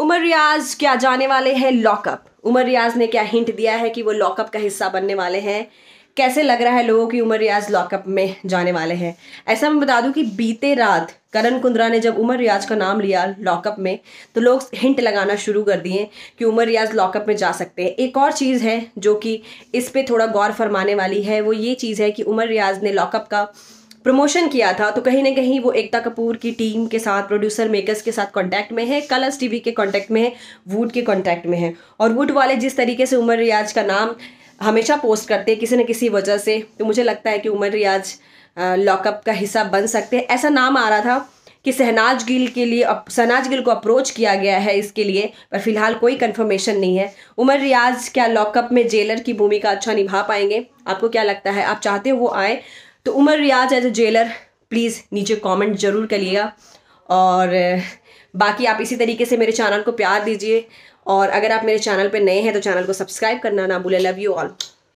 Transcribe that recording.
उमर रियाज क्या जाने वाले हैं लॉकअप उमर रियाज ने क्या हिंट दिया है कि वो लॉकअप का हिस्सा बनने वाले हैं कैसे लग रहा है लोगों की उमर रियाज लॉकअप में जाने वाले हैं ऐसा मैं बता दूं कि बीते रात करण कुंद्रा ने जब उमर रियाज का नाम लिया लॉकअप में तो लोग हिंट लगाना शुरू कर दिए कि उमर रियाज लॉकअप में जा सकते हैं एक और चीज़ है जो कि इस पर थोड़ा गौर फरमाने वाली है वो ये चीज़ है कि उमर रियाज ने लॉकअप का प्रमोशन किया था तो कहीं ना कहीं वो एकता कपूर की टीम के साथ प्रोड्यूसर मेकर्स के साथ कॉन्टैक्ट में है कलर्स टीवी के कॉन्टैक्ट में है वुड के कॉन्टैक्ट में है और वुड वाले जिस तरीके से उमर रियाज का नाम हमेशा पोस्ट करते हैं किसी न किसी वजह से तो मुझे लगता है कि उमर रियाज लॉकअप का हिस्सा बन सकते हैं ऐसा नाम आ रहा था कि सहनाज गिल के लिए सहनाज गिल को अप्रोच किया गया है इसके लिए पर फिलहाल कोई कंफर्मेशन नहीं है उमर रियाज क्या लॉकअप में जेलर की भूमिका अच्छा निभा पाएंगे आपको क्या लगता है आप चाहते हो वो आए तो Umar Riaz as a jailer please नीचे कमेंट ज़रूर करिएगा और बाकी आप इसी तरीके से मेरे चैनल को प्यार दीजिए और अगर आप मेरे चैनल पर नए हैं तो चैनल को सब्सक्राइब करना ना भूलें लव यू ऑल